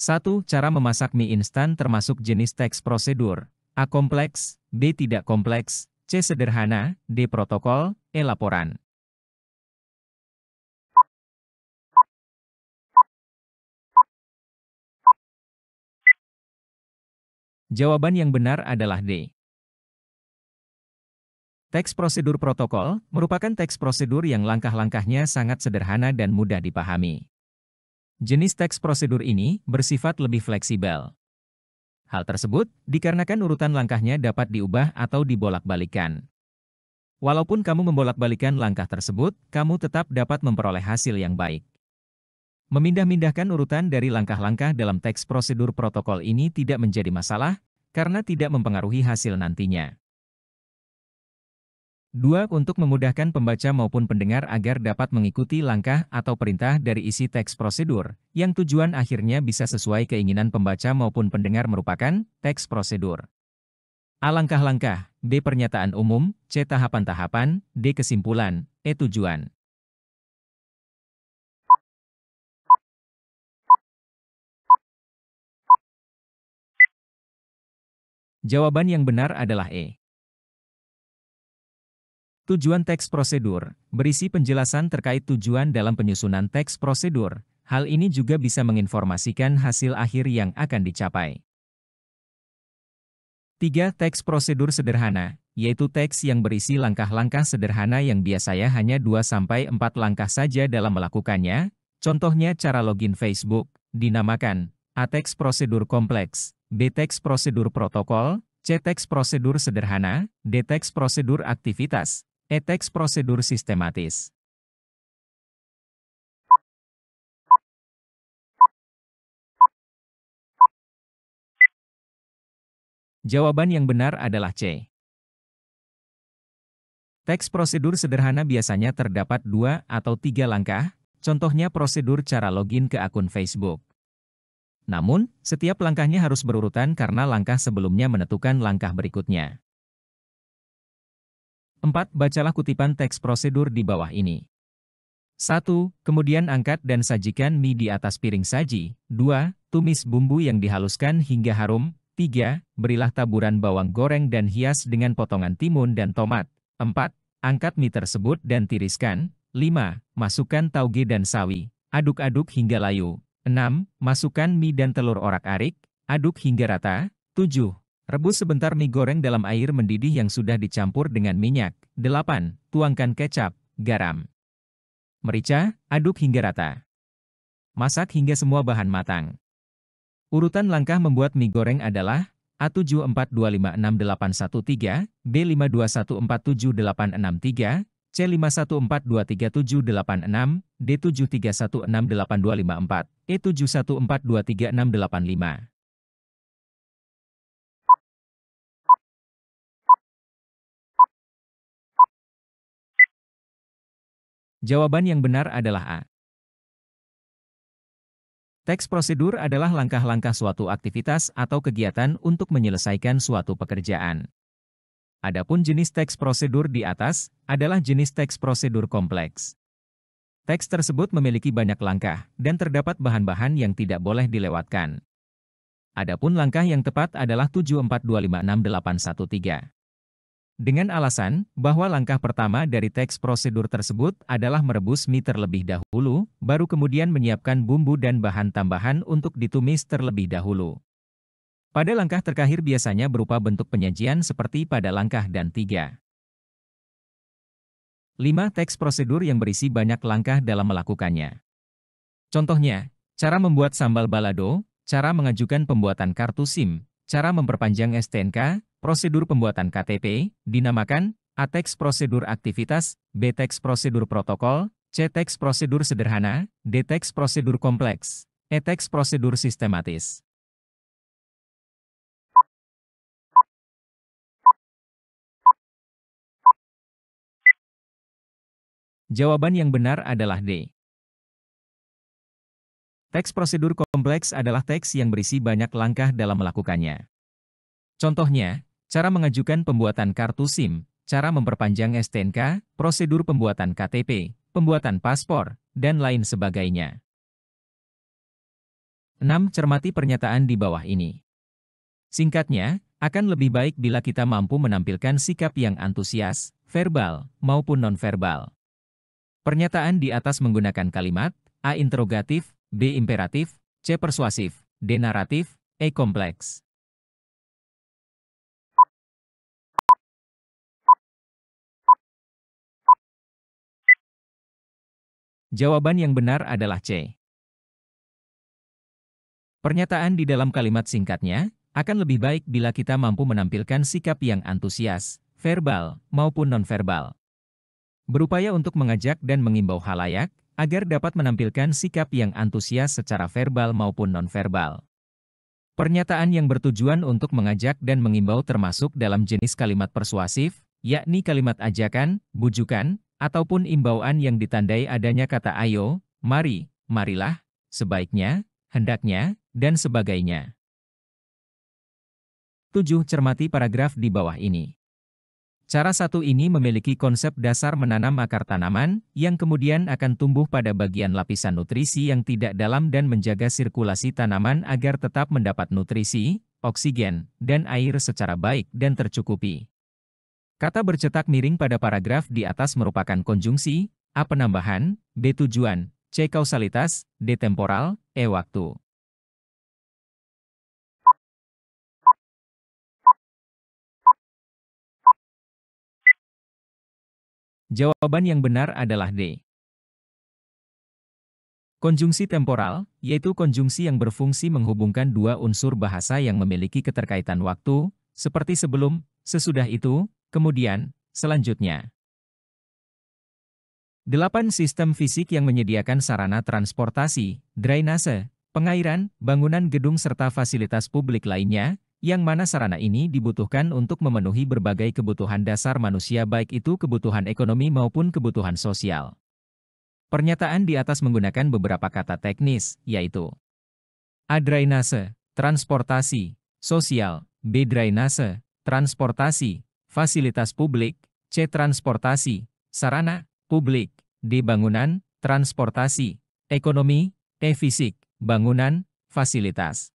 1. Cara memasak mie instan termasuk jenis teks prosedur. A. Kompleks, B. Tidak kompleks, C. Sederhana, D. Protokol, E. Laporan. Jawaban yang benar adalah D. Teks prosedur protokol merupakan teks prosedur yang langkah-langkahnya sangat sederhana dan mudah dipahami. Jenis teks prosedur ini bersifat lebih fleksibel. Hal tersebut dikarenakan urutan langkahnya dapat diubah atau dibolak-balikan. Walaupun kamu membolak-balikan langkah tersebut, kamu tetap dapat memperoleh hasil yang baik. Memindah-mindahkan urutan dari langkah-langkah dalam teks prosedur protokol ini tidak menjadi masalah, karena tidak mempengaruhi hasil nantinya. 2. Untuk memudahkan pembaca maupun pendengar agar dapat mengikuti langkah atau perintah dari isi teks prosedur, yang tujuan akhirnya bisa sesuai keinginan pembaca maupun pendengar merupakan teks prosedur. A. Langkah-langkah, B. Pernyataan umum, C. Tahapan-tahapan, D. Kesimpulan, E. Tujuan. Jawaban yang benar adalah E. Tujuan teks prosedur berisi penjelasan terkait tujuan dalam penyusunan teks prosedur. Hal ini juga bisa menginformasikan hasil akhir yang akan dicapai. 3. Teks prosedur sederhana, yaitu teks yang berisi langkah-langkah sederhana yang biasanya hanya 2-4 langkah saja dalam melakukannya, contohnya cara login Facebook, dinamakan A. Teks prosedur kompleks, B. Teks prosedur protokol, C. Teks prosedur sederhana, D. Teks prosedur aktivitas, Eteks prosedur sistematis. Jawaban yang benar adalah C. Teks prosedur sederhana biasanya terdapat dua atau tiga langkah, contohnya prosedur cara login ke akun Facebook. Namun, setiap langkahnya harus berurutan karena langkah sebelumnya menentukan langkah berikutnya. 4. Bacalah kutipan teks prosedur di bawah ini. 1. Kemudian angkat dan sajikan mie di atas piring saji. 2. Tumis bumbu yang dihaluskan hingga harum. 3. Berilah taburan bawang goreng dan hias dengan potongan timun dan tomat. 4. Angkat mie tersebut dan tiriskan. 5. Masukkan tauge dan sawi. Aduk-aduk hingga layu. 6. Masukkan mie dan telur orak-arik. Aduk hingga rata. 7. Rebus sebentar mie goreng dalam air mendidih yang sudah dicampur dengan minyak. 8. Tuangkan kecap, garam, merica, aduk hingga rata. Masak hingga semua bahan matang. Urutan langkah membuat mie goreng adalah A74256813, B52147863, C51423786, D73166824, E71423685. Jawaban yang benar adalah A. Teks prosedur adalah langkah-langkah suatu aktivitas atau kegiatan untuk menyelesaikan suatu pekerjaan. Adapun jenis teks prosedur di atas adalah jenis teks prosedur kompleks. Teks tersebut memiliki banyak langkah dan terdapat bahan-bahan yang tidak boleh dilewatkan. Adapun langkah yang tepat adalah 74256813. Dengan alasan bahwa langkah pertama dari teks prosedur tersebut adalah merebus mie terlebih dahulu, baru kemudian menyiapkan bumbu dan bahan tambahan untuk ditumis terlebih dahulu. Pada langkah terakhir biasanya berupa bentuk penyajian seperti pada langkah dan tiga. 5. Teks prosedur yang berisi banyak langkah dalam melakukannya. Contohnya, cara membuat sambal balado, cara mengajukan pembuatan kartu SIM, cara memperpanjang STNK, Prosedur pembuatan KTP dinamakan ATEX prosedur aktivitas, BTEX prosedur protokol, CTEX prosedur sederhana, DTEX prosedur kompleks, ETEX prosedur sistematis. Jawaban yang benar adalah D. Teks prosedur kompleks adalah teks yang berisi banyak langkah dalam melakukannya. Contohnya, cara mengajukan pembuatan kartu SIM, cara memperpanjang STNK, prosedur pembuatan KTP, pembuatan paspor, dan lain sebagainya. 6. Cermati pernyataan di bawah ini. Singkatnya, akan lebih baik bila kita mampu menampilkan sikap yang antusias, verbal, maupun nonverbal. Pernyataan di atas menggunakan kalimat A. Interrogatif, B. Imperatif, C. Persuasif, D. Naratif, E. Kompleks. Jawaban yang benar adalah C. Pernyataan di dalam kalimat singkatnya akan lebih baik bila kita mampu menampilkan sikap yang antusias, verbal, maupun nonverbal. Berupaya untuk mengajak dan mengimbau halayak agar dapat menampilkan sikap yang antusias secara verbal maupun nonverbal. Pernyataan yang bertujuan untuk mengajak dan mengimbau termasuk dalam jenis kalimat persuasif, yakni kalimat ajakan, bujukan, ataupun imbauan yang ditandai adanya kata ayo, mari, marilah, sebaiknya, hendaknya, dan sebagainya. 7. Cermati paragraf di bawah ini. Cara satu ini memiliki konsep dasar menanam akar tanaman, yang kemudian akan tumbuh pada bagian lapisan nutrisi yang tidak dalam dan menjaga sirkulasi tanaman agar tetap mendapat nutrisi, oksigen, dan air secara baik dan tercukupi. Kata bercetak miring pada paragraf di atas merupakan konjungsi, A penambahan, B tujuan, C kausalitas, D temporal, E waktu. Jawaban yang benar adalah D. Konjungsi temporal, yaitu konjungsi yang berfungsi menghubungkan dua unsur bahasa yang memiliki keterkaitan waktu, seperti sebelum, sesudah itu, Kemudian, selanjutnya. 8 sistem fisik yang menyediakan sarana transportasi, drainase, pengairan, bangunan gedung serta fasilitas publik lainnya, yang mana sarana ini dibutuhkan untuk memenuhi berbagai kebutuhan dasar manusia baik itu kebutuhan ekonomi maupun kebutuhan sosial. Pernyataan di atas menggunakan beberapa kata teknis, yaitu A. Drainase, transportasi, sosial, B. Drainase, transportasi, fasilitas publik, C. Transportasi, sarana, publik, D. Bangunan, transportasi, ekonomi, E. Fisik, bangunan, fasilitas.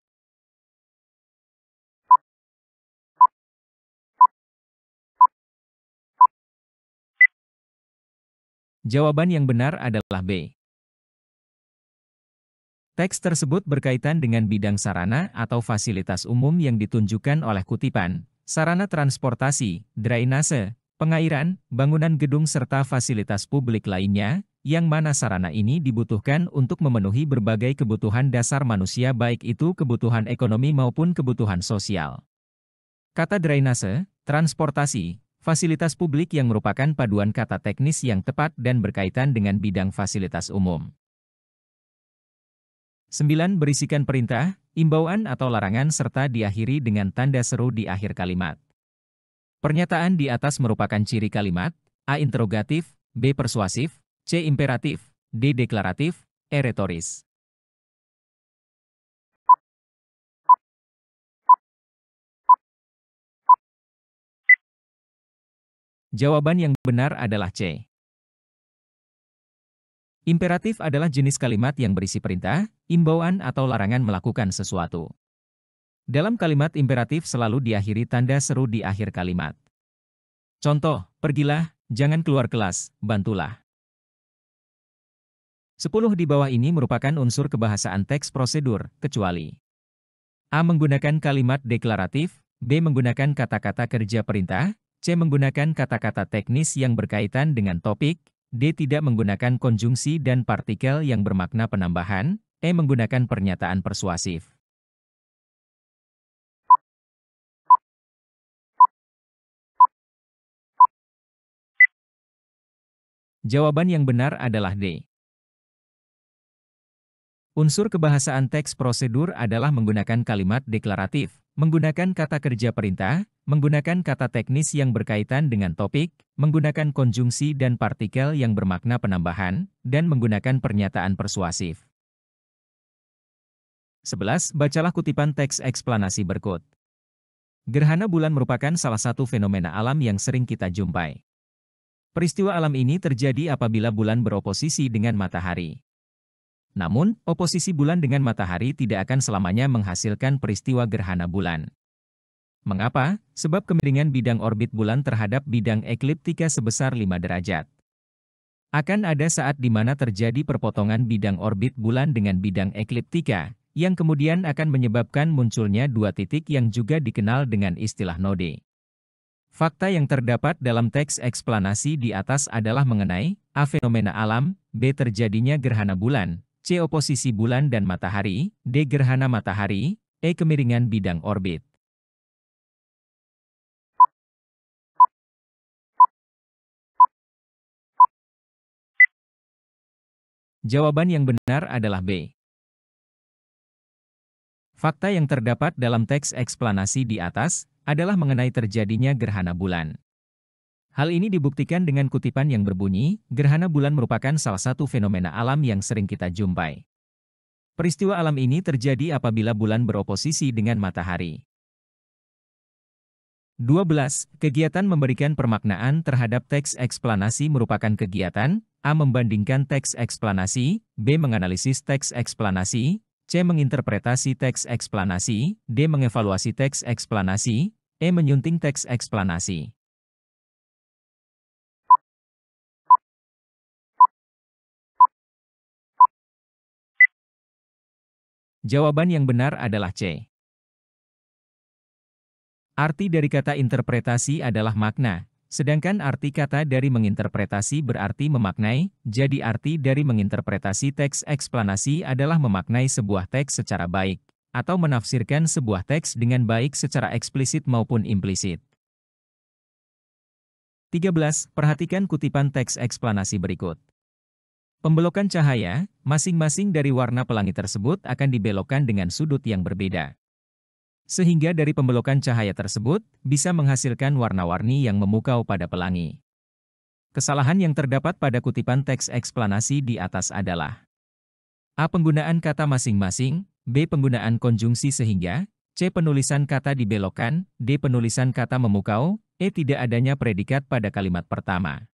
Jawaban yang benar adalah B. Teks tersebut berkaitan dengan bidang sarana atau fasilitas umum yang ditunjukkan oleh kutipan, sarana transportasi, drainase, pengairan, bangunan gedung serta fasilitas publik lainnya, yang mana sarana ini dibutuhkan untuk memenuhi berbagai kebutuhan dasar manusia baik itu kebutuhan ekonomi maupun kebutuhan sosial. Kata drainase, transportasi, fasilitas publik yang merupakan paduan kata teknis yang tepat dan berkaitan dengan bidang fasilitas umum. 9. Berisikan perintah, imbauan atau larangan serta diakhiri dengan tanda seru di akhir kalimat. Pernyataan di atas merupakan ciri kalimat, A. Interrogatif, B. Persuasif, C. Imperatif, D. Deklaratif, E. Retoris. Jawaban yang benar adalah C. Imperatif adalah jenis kalimat yang berisi perintah, imbauan atau larangan melakukan sesuatu. Dalam kalimat imperatif selalu diakhiri tanda seru di akhir kalimat. Contoh, pergilah, jangan keluar kelas, bantulah. 10 di bawah ini merupakan unsur kebahasaan teks prosedur, kecuali A. Menggunakan kalimat deklaratif, B. Menggunakan kata-kata kerja perintah, C. Menggunakan kata-kata teknis yang berkaitan dengan topik, D. Tidak menggunakan konjungsi dan partikel yang bermakna penambahan, E. Menggunakan pernyataan persuasif. Jawaban yang benar adalah D. Unsur kebahasaan teks prosedur adalah menggunakan kalimat deklaratif, menggunakan kata kerja perintah, menggunakan kata teknis yang berkaitan dengan topik, menggunakan konjungsi dan partikel yang bermakna penambahan, dan menggunakan pernyataan persuasif. 11. Bacalah kutipan teks eksplanasi berikut. Gerhana bulan merupakan salah satu fenomena alam yang sering kita jumpai. Peristiwa alam ini terjadi apabila bulan beroposisi dengan matahari. Namun, oposisi bulan dengan matahari tidak akan selamanya menghasilkan peristiwa gerhana bulan. Mengapa? Sebab kemiringan bidang orbit bulan terhadap bidang ekliptika sebesar 5 derajat. Akan ada saat di mana terjadi perpotongan bidang orbit bulan dengan bidang ekliptika, yang kemudian akan menyebabkan munculnya dua titik yang juga dikenal dengan istilah node. Fakta yang terdapat dalam teks eksplanasi di atas adalah mengenai A. Fenomena alam, B. Terjadinya gerhana bulan, C. Oposisi bulan dan matahari, D. Gerhana matahari, E. Kemiringan bidang orbit. Jawaban yang benar adalah B. Fakta yang terdapat dalam teks eksplanasi di atas adalah mengenai terjadinya gerhana bulan. Hal ini dibuktikan dengan kutipan yang berbunyi, gerhana bulan merupakan salah satu fenomena alam yang sering kita jumpai. Peristiwa alam ini terjadi apabila bulan beroposisi dengan matahari. 12. Kegiatan memberikan permaknaan terhadap teks eksplanasi merupakan kegiatan A. Membandingkan teks eksplanasi B. Menganalisis teks eksplanasi C. Menginterpretasi teks eksplanasi D. Mengevaluasi teks eksplanasi E. Menyunting teks eksplanasi Jawaban yang benar adalah C. Arti dari kata interpretasi adalah makna, sedangkan arti kata dari menginterpretasi berarti memaknai, jadi arti dari menginterpretasi teks eksplanasi adalah memaknai sebuah teks secara baik, atau menafsirkan sebuah teks dengan baik secara eksplisit maupun implisit. 13. Perhatikan kutipan teks eksplanasi berikut. Pembelokan cahaya, masing-masing dari warna pelangi tersebut akan dibelokkan dengan sudut yang berbeda. Sehingga dari pembelokan cahaya tersebut, bisa menghasilkan warna-warni yang memukau pada pelangi. Kesalahan yang terdapat pada kutipan teks eksplanasi di atas adalah A. Penggunaan kata masing-masing, B. Penggunaan konjungsi sehingga, C. Penulisan kata dibelokkan, D. Penulisan kata memukau, E. Tidak adanya predikat pada kalimat pertama.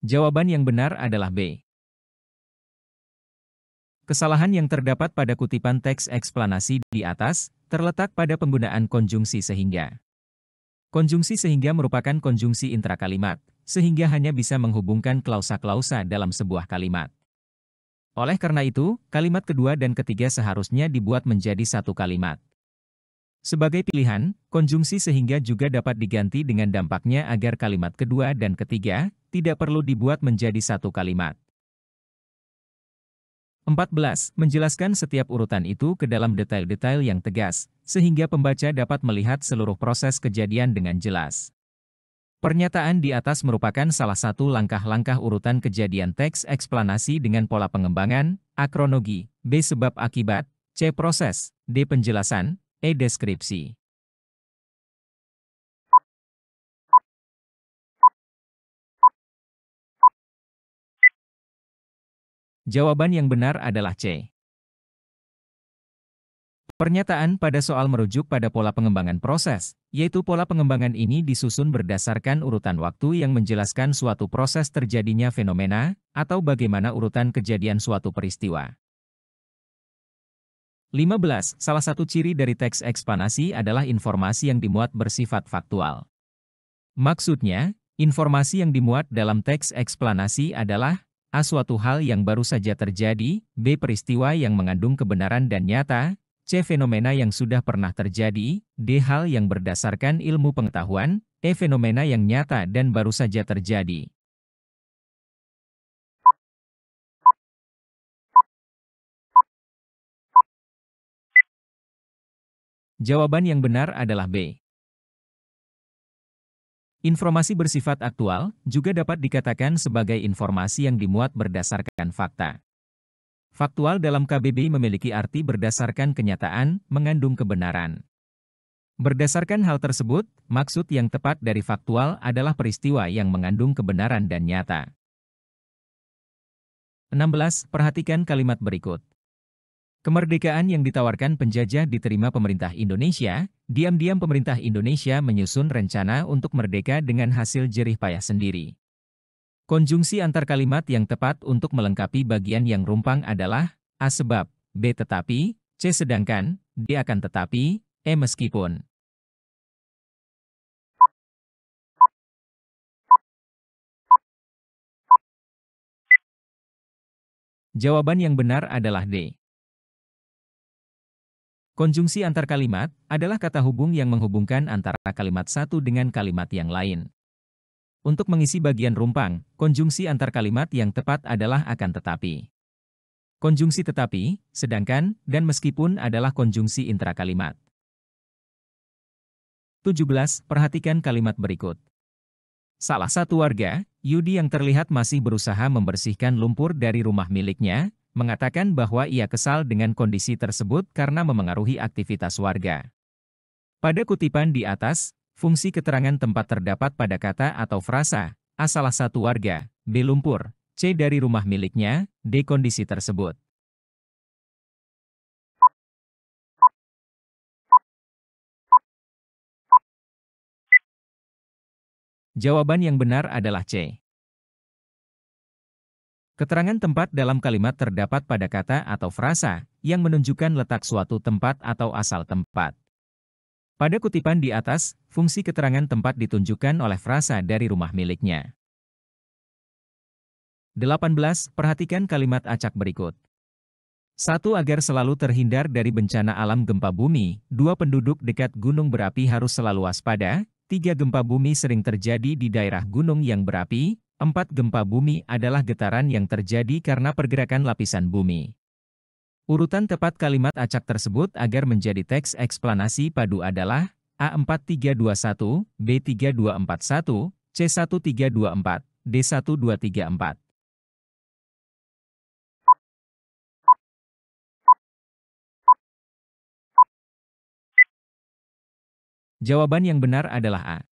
Jawaban yang benar adalah B. Kesalahan yang terdapat pada kutipan teks eksplanasi di atas terletak pada penggunaan konjungsi sehingga. Konjungsi sehingga merupakan konjungsi intrakalimat, sehingga hanya bisa menghubungkan klausa-klausa dalam sebuah kalimat. Oleh karena itu, kalimat kedua dan ketiga seharusnya dibuat menjadi satu kalimat. Sebagai pilihan, konjungsi sehingga juga dapat diganti dengan dampaknya agar kalimat kedua dan ketiga tidak perlu dibuat menjadi satu kalimat. 14. Menjelaskan setiap urutan itu ke dalam detail-detail yang tegas, sehingga pembaca dapat melihat seluruh proses kejadian dengan jelas. Pernyataan di atas merupakan salah satu langkah-langkah urutan kejadian teks eksplanasi dengan pola pengembangan, akronogi, B. Sebab Akibat, C. Proses, D. Penjelasan, E. Deskripsi. Jawaban yang benar adalah C. Pernyataan pada soal merujuk pada pola pengembangan proses, yaitu pola pengembangan ini disusun berdasarkan urutan waktu yang menjelaskan suatu proses terjadinya fenomena, atau bagaimana urutan kejadian suatu peristiwa. 15. Salah satu ciri dari teks eksplanasi adalah informasi yang dimuat bersifat faktual. Maksudnya, informasi yang dimuat dalam teks eksplanasi adalah A. Suatu hal yang baru saja terjadi, B. Peristiwa yang mengandung kebenaran dan nyata, C. Fenomena yang sudah pernah terjadi, D. Hal yang berdasarkan ilmu pengetahuan, E. Fenomena yang nyata dan baru saja terjadi. Jawaban yang benar adalah B. Informasi bersifat aktual juga dapat dikatakan sebagai informasi yang dimuat berdasarkan fakta. Faktual dalam KBBI memiliki arti berdasarkan kenyataan, mengandung kebenaran. Berdasarkan hal tersebut, maksud yang tepat dari faktual adalah peristiwa yang mengandung kebenaran dan nyata. 16. Perhatikan kalimat berikut. Kemerdekaan yang ditawarkan penjajah diterima pemerintah Indonesia, diam-diam pemerintah Indonesia menyusun rencana untuk merdeka dengan hasil jerih payah sendiri. Konjungsi antar kalimat yang tepat untuk melengkapi bagian yang rumpang adalah A sebab, B tetapi, C sedangkan, D akan tetapi, E meskipun. Jawaban yang benar adalah D. Konjungsi antar kalimat adalah kata hubung yang menghubungkan antara kalimat satu dengan kalimat yang lain. Untuk mengisi bagian rumpang, konjungsi antar kalimat yang tepat adalah akan tetapi. Konjungsi tetapi, sedangkan, dan meskipun adalah konjungsi intrakalimat. 17. Perhatikan kalimat berikut. Salah satu warga, Yudi yang terlihat masih berusaha membersihkan lumpur dari rumah miliknya, mengatakan bahwa ia kesal dengan kondisi tersebut karena memengaruhi aktivitas warga. Pada kutipan di atas, fungsi keterangan tempat terdapat pada kata atau frasa, A salah satu warga, B lumpur, C dari rumah miliknya, D kondisi tersebut. Jawaban yang benar adalah C. Keterangan tempat dalam kalimat terdapat pada kata atau frasa yang menunjukkan letak suatu tempat atau asal tempat. Pada kutipan di atas, fungsi keterangan tempat ditunjukkan oleh frasa dari rumah miliknya. 18. Perhatikan kalimat acak berikut. 1. Agar selalu terhindar dari bencana alam gempa bumi, Dua Penduduk dekat gunung berapi harus selalu waspada, Tiga Gempa bumi sering terjadi di daerah gunung yang berapi, Empat gempa bumi adalah getaran yang terjadi karena pergerakan lapisan bumi. Urutan tepat kalimat acak tersebut agar menjadi teks eksplanasi padu adalah A4321, B3241, C1324, D1234. Jawaban yang benar adalah A.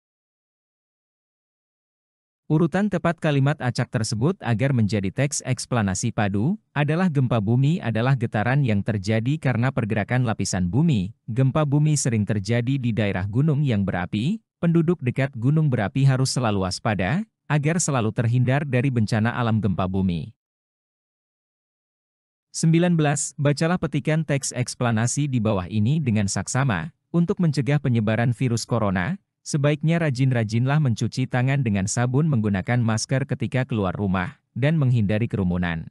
Urutan tepat kalimat acak tersebut agar menjadi teks eksplanasi padu, adalah gempa bumi adalah getaran yang terjadi karena pergerakan lapisan bumi. Gempa bumi sering terjadi di daerah gunung yang berapi, penduduk dekat gunung berapi harus selalu waspada, agar selalu terhindar dari bencana alam gempa bumi. 19. Bacalah petikan teks eksplanasi di bawah ini dengan saksama, untuk mencegah penyebaran virus corona, Sebaiknya rajin-rajinlah mencuci tangan dengan sabun menggunakan masker ketika keluar rumah, dan menghindari kerumunan.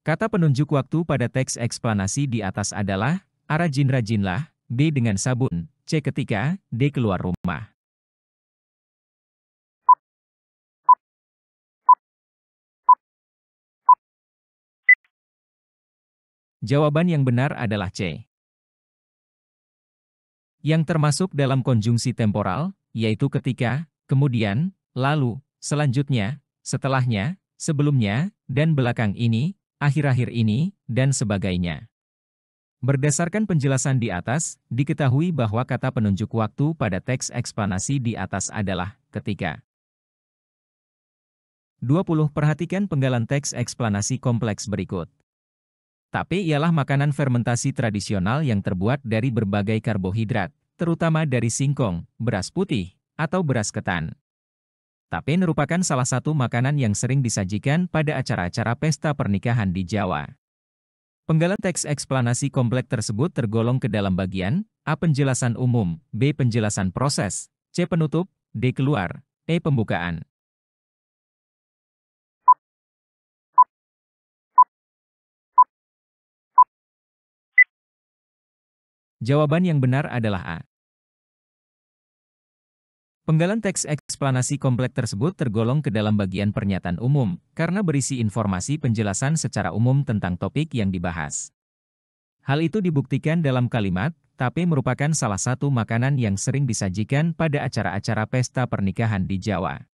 Kata penunjuk waktu pada teks eksplanasi di atas adalah, A. Rajin-rajinlah, B. Dengan sabun, C. Ketika, D. Keluar rumah. Jawaban yang benar adalah C yang termasuk dalam konjungsi temporal, yaitu ketika, kemudian, lalu, selanjutnya, setelahnya, sebelumnya, dan belakang ini, akhir-akhir ini, dan sebagainya. Berdasarkan penjelasan di atas, diketahui bahwa kata penunjuk waktu pada teks eksplanasi di atas adalah ketika. 20. Perhatikan penggalan teks eksplanasi kompleks berikut. Tapi ialah makanan fermentasi tradisional yang terbuat dari berbagai karbohidrat, terutama dari singkong, beras putih, atau beras ketan. Tape merupakan salah satu makanan yang sering disajikan pada acara-acara pesta pernikahan di Jawa. Penggalan teks eksplanasi kompleks tersebut tergolong ke dalam bagian A. Penjelasan umum, B. Penjelasan proses, C. Penutup, D. Keluar, E. Pembukaan. Jawaban yang benar adalah A. Penggalan teks eksplanasi komplek tersebut tergolong ke dalam bagian pernyataan umum, karena berisi informasi penjelasan secara umum tentang topik yang dibahas. Hal itu dibuktikan dalam kalimat, tapi merupakan salah satu makanan yang sering disajikan pada acara-acara pesta pernikahan di Jawa.